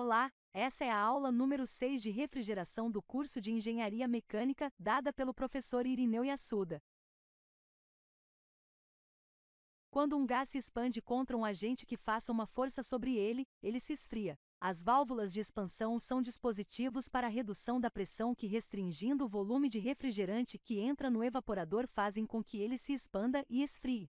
Olá, essa é a aula número 6 de refrigeração do curso de Engenharia Mecânica, dada pelo professor Irineu Yasuda. Quando um gás se expande contra um agente que faça uma força sobre ele, ele se esfria. As válvulas de expansão são dispositivos para redução da pressão que, restringindo o volume de refrigerante que entra no evaporador, fazem com que ele se expanda e esfrie.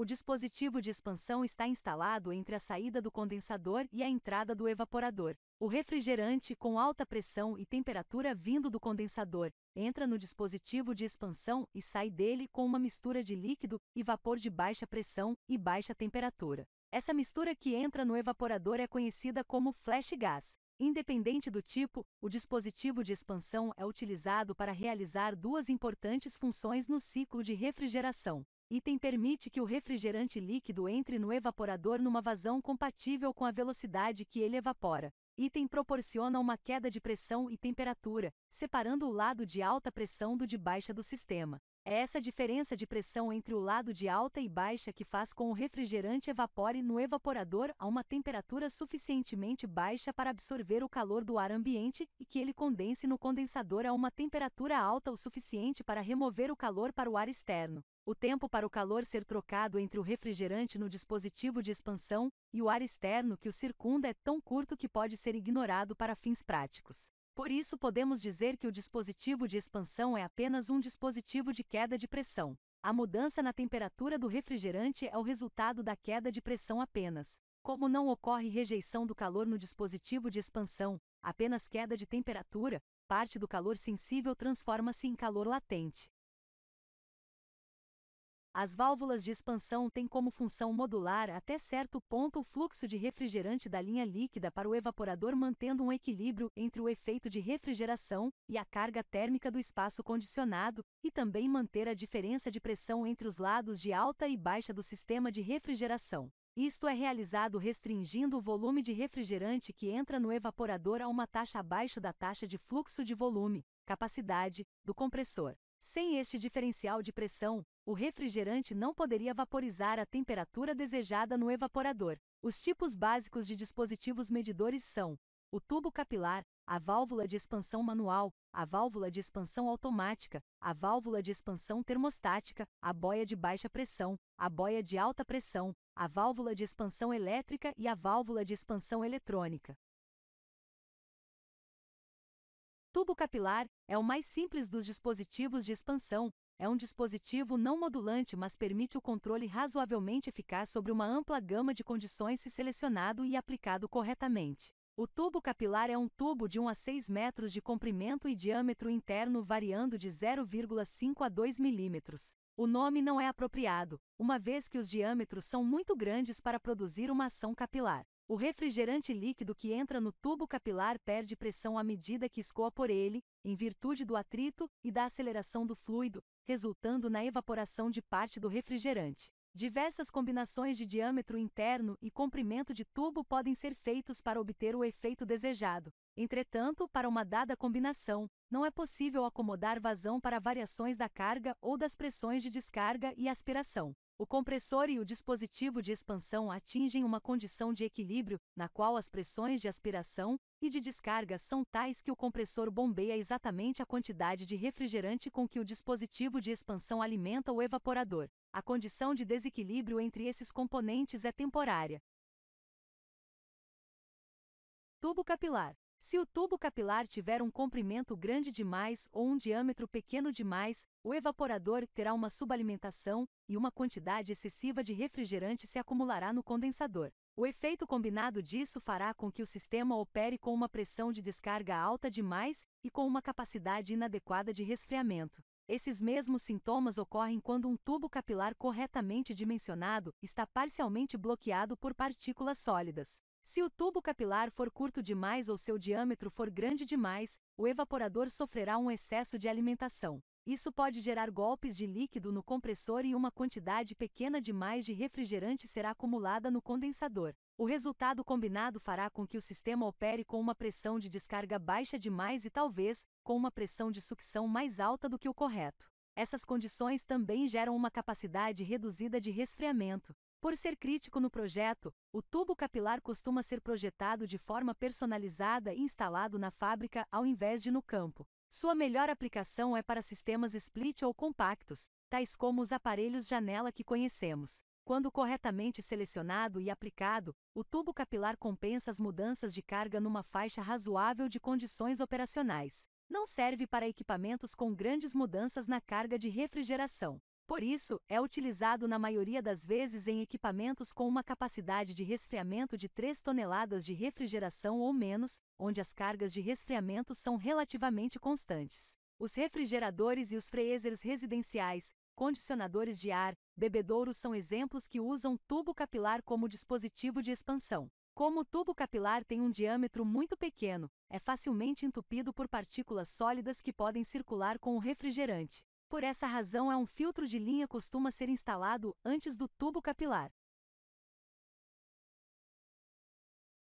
O dispositivo de expansão está instalado entre a saída do condensador e a entrada do evaporador. O refrigerante com alta pressão e temperatura vindo do condensador entra no dispositivo de expansão e sai dele com uma mistura de líquido e vapor de baixa pressão e baixa temperatura. Essa mistura que entra no evaporador é conhecida como flash gas. Independente do tipo, o dispositivo de expansão é utilizado para realizar duas importantes funções no ciclo de refrigeração. Item permite que o refrigerante líquido entre no evaporador numa vazão compatível com a velocidade que ele evapora. Item proporciona uma queda de pressão e temperatura, separando o lado de alta pressão do de baixa do sistema. É essa diferença de pressão entre o lado de alta e baixa que faz com o refrigerante evapore no evaporador a uma temperatura suficientemente baixa para absorver o calor do ar ambiente e que ele condense no condensador a uma temperatura alta o suficiente para remover o calor para o ar externo. O tempo para o calor ser trocado entre o refrigerante no dispositivo de expansão e o ar externo que o circunda é tão curto que pode ser ignorado para fins práticos. Por isso podemos dizer que o dispositivo de expansão é apenas um dispositivo de queda de pressão. A mudança na temperatura do refrigerante é o resultado da queda de pressão apenas. Como não ocorre rejeição do calor no dispositivo de expansão, apenas queda de temperatura, parte do calor sensível transforma-se em calor latente. As válvulas de expansão têm como função modular até certo ponto o fluxo de refrigerante da linha líquida para o evaporador, mantendo um equilíbrio entre o efeito de refrigeração e a carga térmica do espaço condicionado, e também manter a diferença de pressão entre os lados de alta e baixa do sistema de refrigeração. Isto é realizado restringindo o volume de refrigerante que entra no evaporador a uma taxa abaixo da taxa de fluxo de volume, capacidade, do compressor. Sem este diferencial de pressão, o refrigerante não poderia vaporizar a temperatura desejada no evaporador. Os tipos básicos de dispositivos medidores são o tubo capilar, a válvula de expansão manual, a válvula de expansão automática, a válvula de expansão termostática, a boia de baixa pressão, a boia de alta pressão, a válvula de expansão elétrica e a válvula de expansão eletrônica. Tubo capilar é o mais simples dos dispositivos de expansão, é um dispositivo não modulante, mas permite o controle razoavelmente eficaz sobre uma ampla gama de condições se selecionado e aplicado corretamente. O tubo capilar é um tubo de 1 a 6 metros de comprimento e diâmetro interno variando de 0,5 a 2 milímetros. O nome não é apropriado, uma vez que os diâmetros são muito grandes para produzir uma ação capilar. O refrigerante líquido que entra no tubo capilar perde pressão à medida que escoa por ele, em virtude do atrito e da aceleração do fluido, resultando na evaporação de parte do refrigerante. Diversas combinações de diâmetro interno e comprimento de tubo podem ser feitos para obter o efeito desejado. Entretanto, para uma dada combinação, não é possível acomodar vazão para variações da carga ou das pressões de descarga e aspiração. O compressor e o dispositivo de expansão atingem uma condição de equilíbrio, na qual as pressões de aspiração e de descarga são tais que o compressor bombeia exatamente a quantidade de refrigerante com que o dispositivo de expansão alimenta o evaporador. A condição de desequilíbrio entre esses componentes é temporária. Tubo capilar. Se o tubo capilar tiver um comprimento grande demais ou um diâmetro pequeno demais, o evaporador terá uma subalimentação e uma quantidade excessiva de refrigerante se acumulará no condensador. O efeito combinado disso fará com que o sistema opere com uma pressão de descarga alta demais e com uma capacidade inadequada de resfriamento. Esses mesmos sintomas ocorrem quando um tubo capilar corretamente dimensionado está parcialmente bloqueado por partículas sólidas. Se o tubo capilar for curto demais ou seu diâmetro for grande demais, o evaporador sofrerá um excesso de alimentação. Isso pode gerar golpes de líquido no compressor e uma quantidade pequena demais de refrigerante será acumulada no condensador. O resultado combinado fará com que o sistema opere com uma pressão de descarga baixa demais e talvez com uma pressão de sucção mais alta do que o correto. Essas condições também geram uma capacidade reduzida de resfriamento, por ser crítico no projeto, o tubo capilar costuma ser projetado de forma personalizada e instalado na fábrica ao invés de no campo. Sua melhor aplicação é para sistemas split ou compactos, tais como os aparelhos janela que conhecemos. Quando corretamente selecionado e aplicado, o tubo capilar compensa as mudanças de carga numa faixa razoável de condições operacionais. Não serve para equipamentos com grandes mudanças na carga de refrigeração. Por isso, é utilizado na maioria das vezes em equipamentos com uma capacidade de resfriamento de 3 toneladas de refrigeração ou menos, onde as cargas de resfriamento são relativamente constantes. Os refrigeradores e os freezers residenciais, condicionadores de ar, bebedouros são exemplos que usam tubo capilar como dispositivo de expansão. Como o tubo capilar tem um diâmetro muito pequeno, é facilmente entupido por partículas sólidas que podem circular com o refrigerante. Por essa razão, é um filtro de linha costuma ser instalado antes do tubo capilar.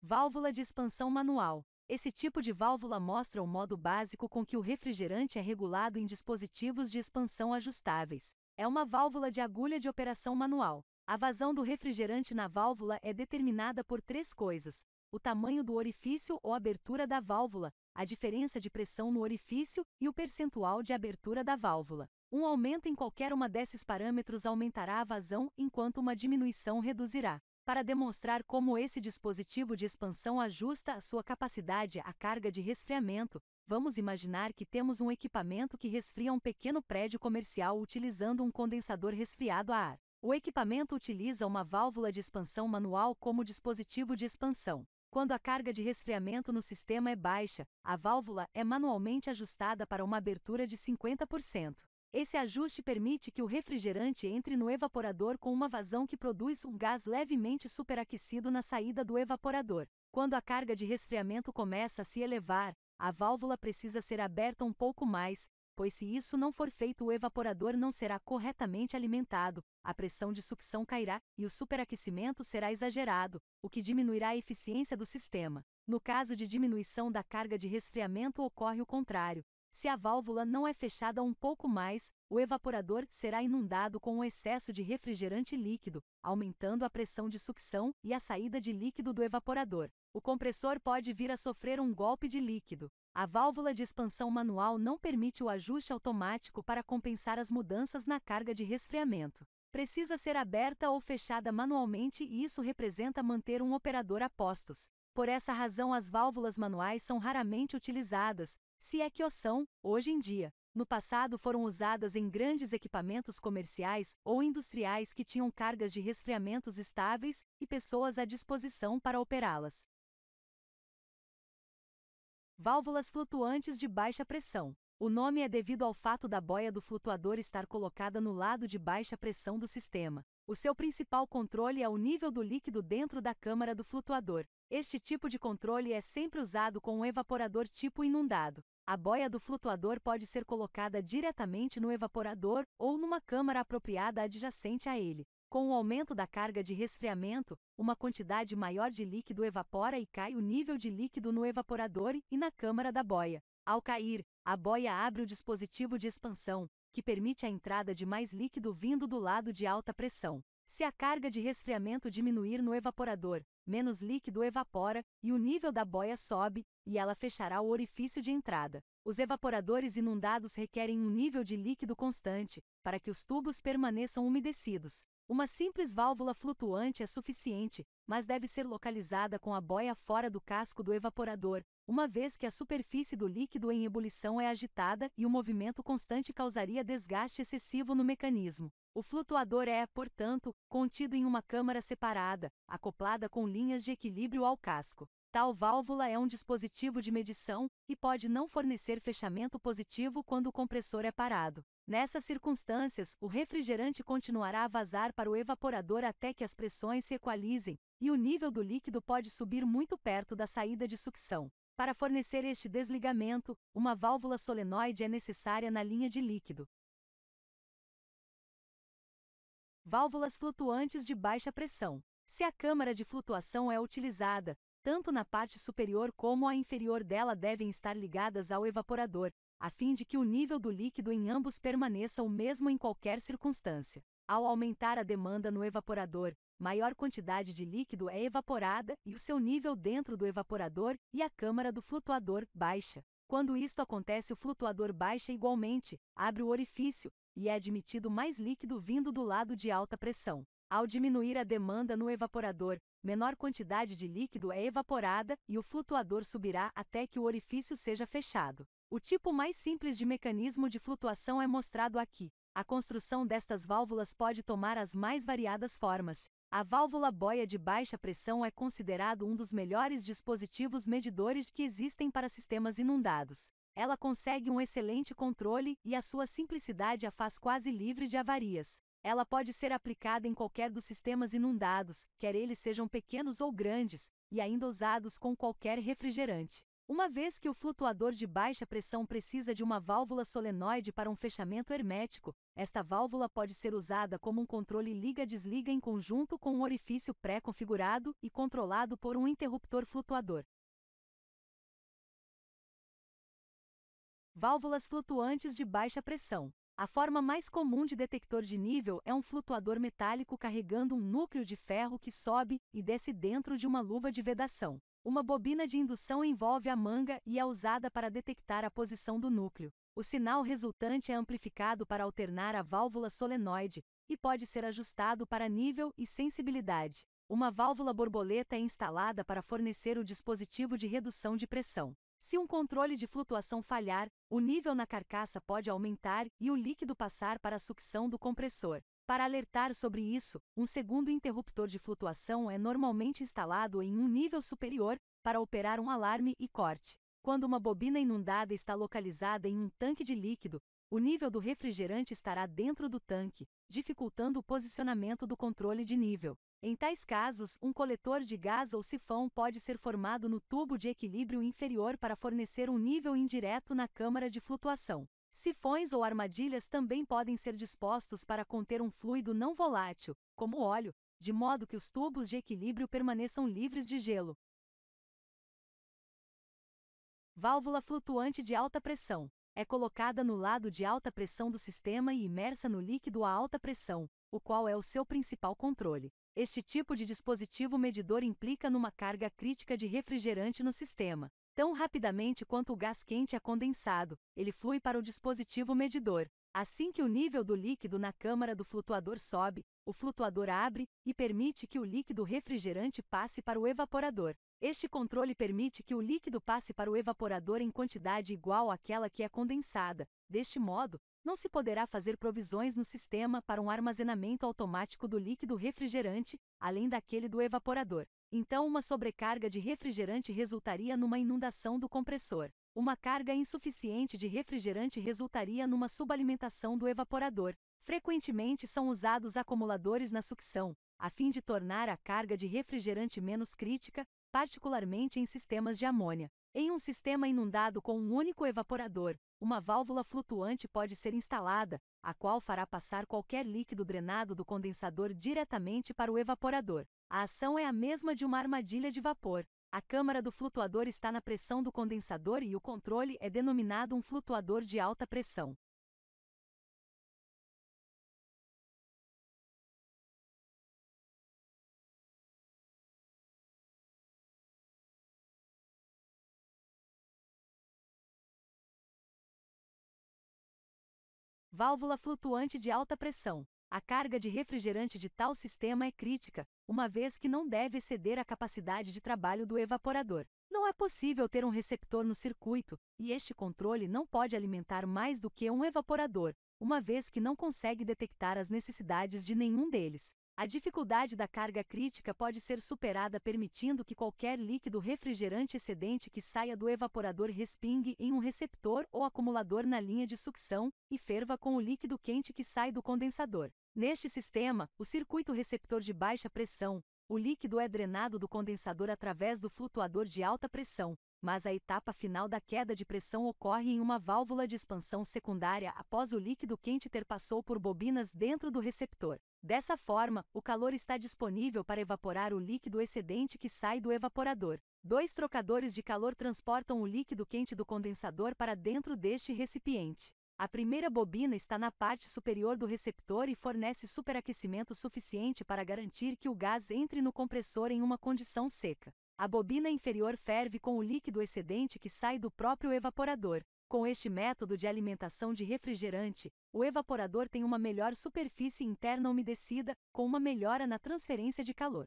Válvula de expansão manual. Esse tipo de válvula mostra o modo básico com que o refrigerante é regulado em dispositivos de expansão ajustáveis. É uma válvula de agulha de operação manual. A vazão do refrigerante na válvula é determinada por três coisas: o tamanho do orifício ou abertura da válvula, a diferença de pressão no orifício e o percentual de abertura da válvula. Um aumento em qualquer uma desses parâmetros aumentará a vazão, enquanto uma diminuição reduzirá. Para demonstrar como esse dispositivo de expansão ajusta a sua capacidade à carga de resfriamento, vamos imaginar que temos um equipamento que resfria um pequeno prédio comercial utilizando um condensador resfriado a ar. O equipamento utiliza uma válvula de expansão manual como dispositivo de expansão. Quando a carga de resfriamento no sistema é baixa, a válvula é manualmente ajustada para uma abertura de 50%. Esse ajuste permite que o refrigerante entre no evaporador com uma vazão que produz um gás levemente superaquecido na saída do evaporador. Quando a carga de resfriamento começa a se elevar, a válvula precisa ser aberta um pouco mais, pois se isso não for feito, o evaporador não será corretamente alimentado, a pressão de sucção cairá e o superaquecimento será exagerado, o que diminuirá a eficiência do sistema. No caso de diminuição da carga de resfriamento, ocorre o contrário. Se a válvula não é fechada um pouco mais, o evaporador será inundado com um excesso de refrigerante líquido, aumentando a pressão de sucção e a saída de líquido do evaporador. O compressor pode vir a sofrer um golpe de líquido. A válvula de expansão manual não permite o ajuste automático para compensar as mudanças na carga de resfriamento. Precisa ser aberta ou fechada manualmente e isso representa manter um operador a postos. Por essa razão, as válvulas manuais são raramente utilizadas, se é que o são, hoje em dia. No passado foram usadas em grandes equipamentos comerciais ou industriais que tinham cargas de resfriamentos estáveis e pessoas à disposição para operá-las. Válvulas flutuantes de baixa pressão. O nome é devido ao fato da boia do flutuador estar colocada no lado de baixa pressão do sistema. O seu principal controle é o nível do líquido dentro da câmara do flutuador. Este tipo de controle é sempre usado com um evaporador tipo inundado. A boia do flutuador pode ser colocada diretamente no evaporador ou numa câmara apropriada adjacente a ele. Com o aumento da carga de resfriamento, uma quantidade maior de líquido evapora e cai o nível de líquido no evaporador e na câmara da boia. Ao cair, a boia abre o dispositivo de expansão, que permite a entrada de mais líquido vindo do lado de alta pressão. Se a carga de resfriamento diminuir no evaporador, menos líquido evapora, e o nível da boia sobe, e ela fechará o orifício de entrada. Os evaporadores inundados requerem um nível de líquido constante, para que os tubos permaneçam umedecidos. Uma simples válvula flutuante é suficiente, mas deve ser localizada com a boia fora do casco do evaporador, uma vez que a superfície do líquido em ebulição é agitada e o movimento constante causaria desgaste excessivo no mecanismo. O flutuador é, portanto, contido em uma câmara separada, acoplada com linhas de equilíbrio ao casco. Tal válvula é um dispositivo de medição e pode não fornecer fechamento positivo quando o compressor é parado. Nessas circunstâncias, o refrigerante continuará a vazar para o evaporador até que as pressões se equalizem, e o nível do líquido pode subir muito perto da saída de sucção. Para fornecer este desligamento, uma válvula solenoide é necessária na linha de líquido. Válvulas flutuantes de baixa pressão. Se a câmara de flutuação é utilizada, tanto na parte superior como a inferior dela devem estar ligadas ao evaporador, a fim de que o nível do líquido em ambos permaneça o mesmo em qualquer circunstância. Ao aumentar a demanda no evaporador, maior quantidade de líquido é evaporada e o seu nível dentro do evaporador e a câmara do flutuador baixa. Quando isto acontece, o flutuador baixa igualmente, abre o orifício, e é admitido mais líquido vindo do lado de alta pressão. Ao diminuir a demanda no evaporador, menor quantidade de líquido é evaporada e o flutuador subirá até que o orifício seja fechado. O tipo mais simples de mecanismo de flutuação é mostrado aqui. A construção destas válvulas pode tomar as mais variadas formas. A válvula boia de baixa pressão é considerado um dos melhores dispositivos medidores que existem para sistemas inundados. Ela consegue um excelente controle e a sua simplicidade a faz quase livre de avarias. Ela pode ser aplicada em qualquer dos sistemas inundados, quer eles sejam pequenos ou grandes, e ainda usados com qualquer refrigerante. Uma vez que o flutuador de baixa pressão precisa de uma válvula solenoide para um fechamento hermético, esta válvula pode ser usada como um controle liga-desliga em conjunto com um orifício pré-configurado e controlado por um interruptor flutuador. Válvulas flutuantes de baixa pressão. A forma mais comum de detector de nível é um flutuador metálico carregando um núcleo de ferro que sobe e desce dentro de uma luva de vedação. Uma bobina de indução envolve a manga e é usada para detectar a posição do núcleo. O sinal resultante é amplificado para alternar a válvula solenoide e pode ser ajustado para nível e sensibilidade. Uma válvula borboleta é instalada para fornecer o dispositivo de redução de pressão. Se um controle de flutuação falhar, o nível na carcaça pode aumentar e o líquido passar para a sucção do compressor. Para alertar sobre isso, um segundo interruptor de flutuação é normalmente instalado em um nível superior para operar um alarme e corte. Quando uma bobina inundada está localizada em um tanque de líquido, o nível do refrigerante estará dentro do tanque, dificultando o posicionamento do controle de nível. Em tais casos, um coletor de gás ou sifão pode ser formado no tubo de equilíbrio inferior para fornecer um nível indireto na câmara de flutuação. Sifões ou armadilhas também podem ser dispostos para conter um fluido não volátil, como óleo, de modo que os tubos de equilíbrio permaneçam livres de gelo. Válvula flutuante de alta pressão. É colocada no lado de alta pressão do sistema e imersa no líquido a alta pressão, o qual é o seu principal controle. Este tipo de dispositivo medidor implica numa carga crítica de refrigerante no sistema. Tão rapidamente quanto o gás quente é condensado, ele flui para o dispositivo medidor. Assim que o nível do líquido na câmara do flutuador sobe, o flutuador abre e permite que o líquido refrigerante passe para o evaporador. Este controle permite que o líquido passe para o evaporador em quantidade igual àquela que é condensada. Deste modo, não se poderá fazer provisões no sistema para um armazenamento automático do líquido refrigerante, além daquele do evaporador. Então, uma sobrecarga de refrigerante resultaria numa inundação do compressor. Uma carga insuficiente de refrigerante resultaria numa subalimentação do evaporador. Frequentemente são usados acumuladores na sucção, a fim de tornar a carga de refrigerante menos crítica, particularmente em sistemas de amônia. Em um sistema inundado com um único evaporador, uma válvula flutuante pode ser instalada, a qual fará passar qualquer líquido drenado do condensador diretamente para o evaporador. A ação é a mesma de uma armadilha de vapor. A câmara do flutuador está na pressão do condensador e o controle é denominado um flutuador de alta pressão. Válvula flutuante de alta pressão. A carga de refrigerante de tal sistema é crítica, uma vez que não deve exceder a capacidade de trabalho do evaporador. Não é possível ter um receptor no circuito, e este controle não pode alimentar mais do que um evaporador, uma vez que não consegue detectar as necessidades de nenhum deles. A dificuldade da carga crítica pode ser superada permitindo que qualquer líquido refrigerante excedente que saia do evaporador respingue em um receptor ou acumulador na linha de sucção e ferva com o líquido quente que sai do condensador. Neste sistema, o circuito receptor de baixa pressão, o líquido é drenado do condensador através do flutuador de alta pressão, mas a etapa final da queda de pressão ocorre em uma válvula de expansão secundária após o líquido quente ter passou por bobinas dentro do receptor. Dessa forma, o calor está disponível para evaporar o líquido excedente que sai do evaporador. Dois trocadores de calor transportam o líquido quente do condensador para dentro deste recipiente. A primeira bobina está na parte superior do receptor e fornece superaquecimento suficiente para garantir que o gás entre no compressor em uma condição seca. A bobina inferior ferve com o líquido excedente que sai do próprio evaporador. Com este método de alimentação de refrigerante, o evaporador tem uma melhor superfície interna umedecida, com uma melhora na transferência de calor.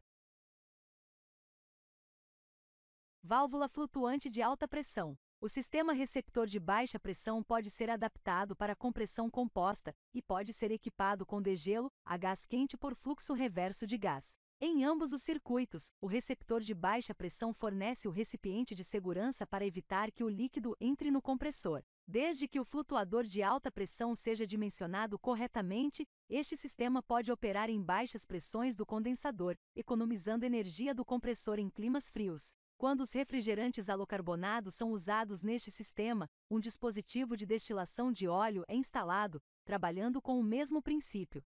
Válvula flutuante de alta pressão. O sistema receptor de baixa pressão pode ser adaptado para compressão composta e pode ser equipado com degelo, a gás quente por fluxo reverso de gás. Em ambos os circuitos, o receptor de baixa pressão fornece o recipiente de segurança para evitar que o líquido entre no compressor. Desde que o flutuador de alta pressão seja dimensionado corretamente, este sistema pode operar em baixas pressões do condensador, economizando energia do compressor em climas frios. Quando os refrigerantes alocarbonados são usados neste sistema, um dispositivo de destilação de óleo é instalado, trabalhando com o mesmo princípio.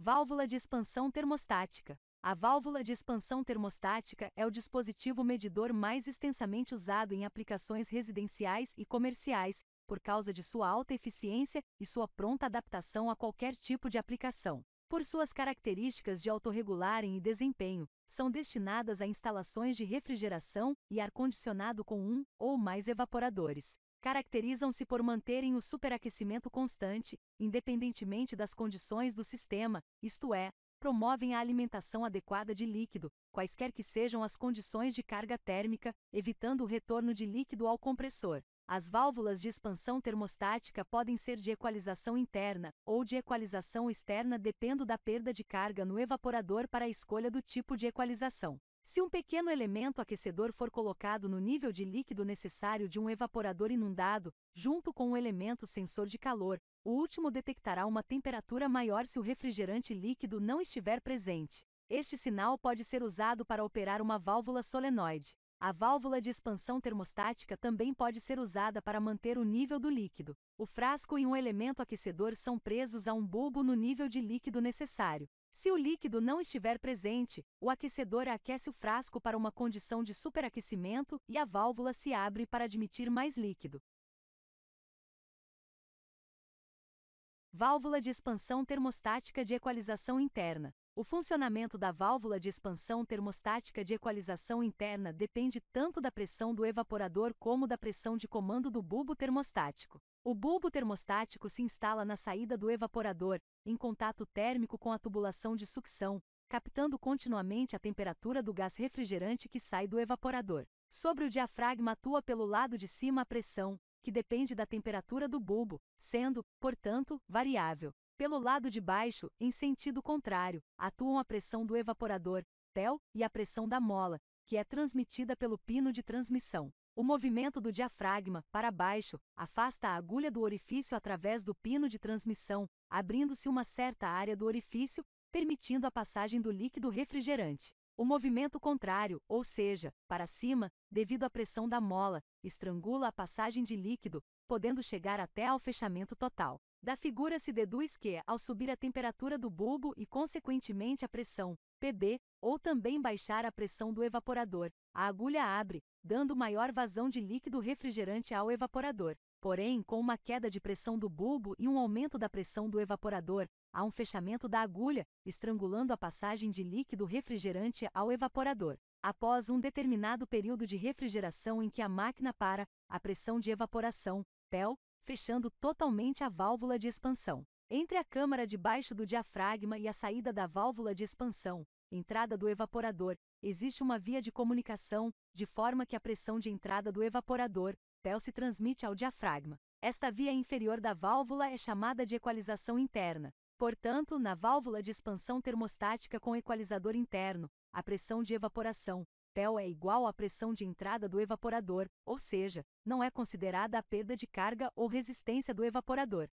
Válvula de expansão termostática. A válvula de expansão termostática é o dispositivo medidor mais extensamente usado em aplicações residenciais e comerciais, por causa de sua alta eficiência e sua pronta adaptação a qualquer tipo de aplicação. Por suas características de autorregularem e desempenho, são destinadas a instalações de refrigeração e ar-condicionado com um ou mais evaporadores caracterizam-se por manterem o superaquecimento constante, independentemente das condições do sistema, isto é, promovem a alimentação adequada de líquido, quaisquer que sejam as condições de carga térmica, evitando o retorno de líquido ao compressor. As válvulas de expansão termostática podem ser de equalização interna ou de equalização externa, dependendo da perda de carga no evaporador para a escolha do tipo de equalização. Se um pequeno elemento aquecedor for colocado no nível de líquido necessário de um evaporador inundado, junto com um elemento sensor de calor, o último detectará uma temperatura maior se o refrigerante líquido não estiver presente. Este sinal pode ser usado para operar uma válvula solenoide. A válvula de expansão termostática também pode ser usada para manter o nível do líquido. O frasco e um elemento aquecedor são presos a um bulbo no nível de líquido necessário. Se o líquido não estiver presente, o aquecedor aquece o frasco para uma condição de superaquecimento e a válvula se abre para admitir mais líquido. Válvula de expansão termostática de equalização interna. O funcionamento da válvula de expansão termostática de equalização interna depende tanto da pressão do evaporador como da pressão de comando do bulbo termostático. O bulbo termostático se instala na saída do evaporador, em contato térmico com a tubulação de sucção, captando continuamente a temperatura do gás refrigerante que sai do evaporador. Sobre o diafragma atua pelo lado de cima a pressão, que depende da temperatura do bulbo, sendo, portanto, variável. Pelo lado de baixo, em sentido contrário, atuam a pressão do evaporador, TEL, e a pressão da mola, que é transmitida pelo pino de transmissão. O movimento do diafragma para baixo afasta a agulha do orifício através do pino de transmissão, abrindo-se uma certa área do orifício, permitindo a passagem do líquido refrigerante. O movimento contrário, ou seja, para cima, devido à pressão da mola, estrangula a passagem de líquido, podendo chegar até ao fechamento total. Da figura se deduz que, ao subir a temperatura do bulbo e, consequentemente, a pressão, PB, ou também baixar a pressão do evaporador, a agulha abre, dando maior vazão de líquido refrigerante ao evaporador. Porém, com uma queda de pressão do bulbo e um aumento da pressão do evaporador, há um fechamento da agulha, estrangulando a passagem de líquido refrigerante ao evaporador. Após um determinado período de refrigeração em que a máquina para, a pressão de evaporação, PEL, fechando totalmente a válvula de expansão. Entre a câmara debaixo do diafragma e a saída da válvula de expansão, entrada do evaporador, existe uma via de comunicação, de forma que a pressão de entrada do evaporador, PEL, se transmite ao diafragma. Esta via inferior da válvula é chamada de equalização interna. Portanto, na válvula de expansão termostática com equalizador interno, a pressão de evaporação, hotel é igual à pressão de entrada do evaporador, ou seja, não é considerada a perda de carga ou resistência do evaporador.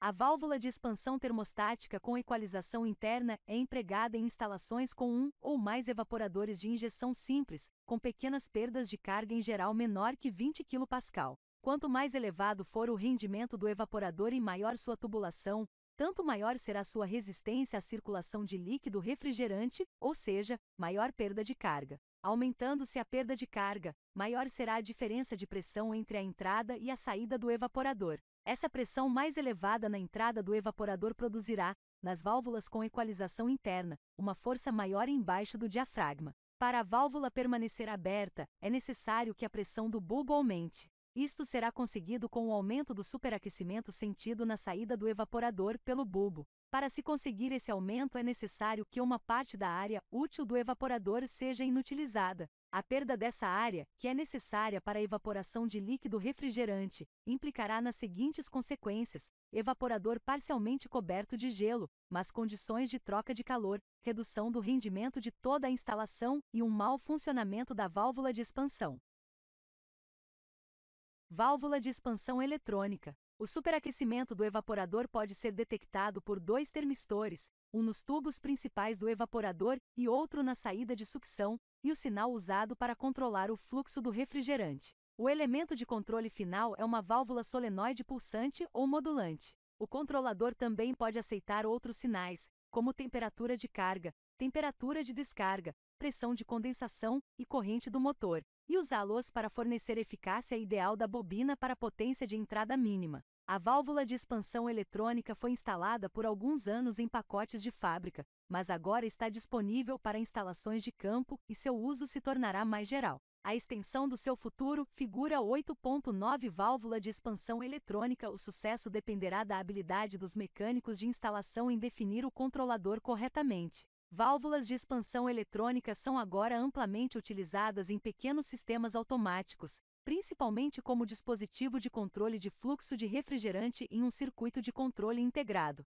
A válvula de expansão termostática com equalização interna é empregada em instalações com um ou mais evaporadores de injeção simples, com pequenas perdas de carga em geral menor que 20 kPa. Quanto mais elevado for o rendimento do evaporador e maior sua tubulação, tanto maior será sua resistência à circulação de líquido refrigerante, ou seja, maior perda de carga. Aumentando-se a perda de carga, maior será a diferença de pressão entre a entrada e a saída do evaporador. Essa pressão mais elevada na entrada do evaporador produzirá, nas válvulas com equalização interna, uma força maior embaixo do diafragma. Para a válvula permanecer aberta, é necessário que a pressão do bulbo aumente. Isto será conseguido com o aumento do superaquecimento sentido na saída do evaporador pelo bulbo. Para se conseguir esse aumento é necessário que uma parte da área útil do evaporador seja inutilizada. A perda dessa área, que é necessária para a evaporação de líquido refrigerante, implicará nas seguintes consequências: evaporador parcialmente coberto de gelo, mas condições de troca de calor, redução do rendimento de toda a instalação e um mau funcionamento da válvula de expansão. Válvula de expansão eletrônica. O superaquecimento do evaporador pode ser detectado por dois termistores, um nos tubos principais do evaporador e outro na saída de sucção, e o sinal usado para controlar o fluxo do refrigerante. O elemento de controle final é uma válvula solenoide pulsante ou modulante. O controlador também pode aceitar outros sinais, como temperatura de carga, temperatura de descarga, pressão de condensação e corrente do motor, e usá-los para fornecer eficácia ideal da bobina para potência de entrada mínima. A válvula de expansão eletrônica foi instalada por alguns anos em pacotes de fábrica, mas agora está disponível para instalações de campo e seu uso se tornará mais geral. A extensão do seu futuro, figura 8.9 válvula de expansão eletrônica. O sucesso dependerá da habilidade dos mecânicos de instalação em definir o controlador corretamente. Válvulas de expansão eletrônica são agora amplamente utilizadas em pequenos sistemas automáticos, principalmente como dispositivo de controle de fluxo de refrigerante em um circuito de controle integrado.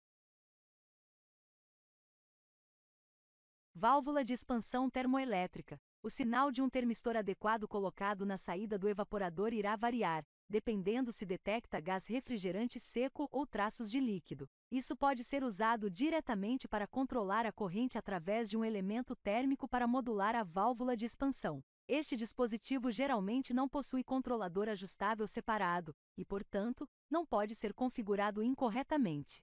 Válvula de expansão termoelétrica. O sinal de um termistor adequado colocado na saída do evaporador irá variar, dependendo se detecta gás refrigerante seco ou traços de líquido. Isso pode ser usado diretamente para controlar a corrente através de um elemento térmico para modular a válvula de expansão. Este dispositivo geralmente não possui controlador ajustável separado e, portanto, não pode ser configurado incorretamente.